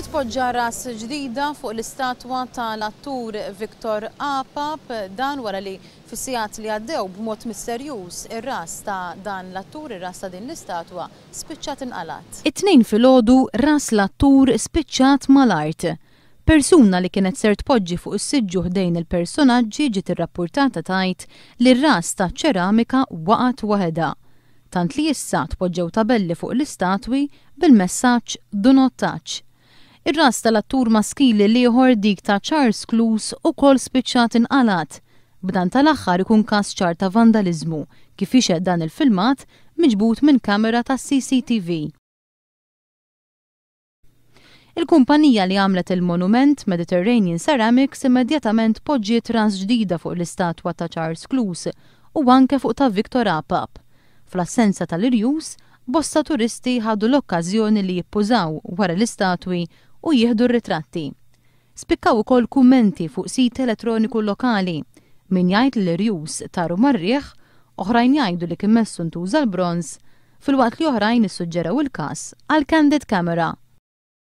titpoġġa ras ġdida fuq l-istatwa tal-attur Viktor Apap dan wara li fissijat li għaddew b'mod misterjuż ir-ras ta' dan l-attur ir-ras ta' din l-istatwa spiċċat inqalat. It-tnejn filgħodu ras l-attur spiċċat mal-art. Persuna li kienet ser tpoġġi fuq is-siġġu ħdejn il-personaġġi ġiet irrappurtata tajt li r-ras ta' ċeramika waqgħet waħedha tant li issa tpoġġew tabelli fuq l-istatwi bil-messaġġ Do Not Touch. Ir-ras tal-attur maskili liħor dik ta' Charles Clues u kol spiċċat inqalat. B'dan tal-axħar ikun kas ċar ta' vandalizmu, kif dan il-filmat miġbut minn kamera ta' CCTV. Il-kumpanija li għamlet il-monument Mediterranean Ceramics immedjatament poġġiet ras ġdida fuq l-istatwa ta' Charles Clues u anke fuq ta' Victor Apap. Fl-assenza tal-irjus, bosta turisti ħadu l-okkazjoni li jippużaw wara l-istatwi u jieħdu r-ritratti. Spikkaw ukoll kummenti fuq sit elettroniku lokali min jgħid li rjus taru marriħ, oħrajn jgħidu li kimmessu ntuża l-bronz, fil-waqt li oħrajn issuġġeraw il-każ għal candid camera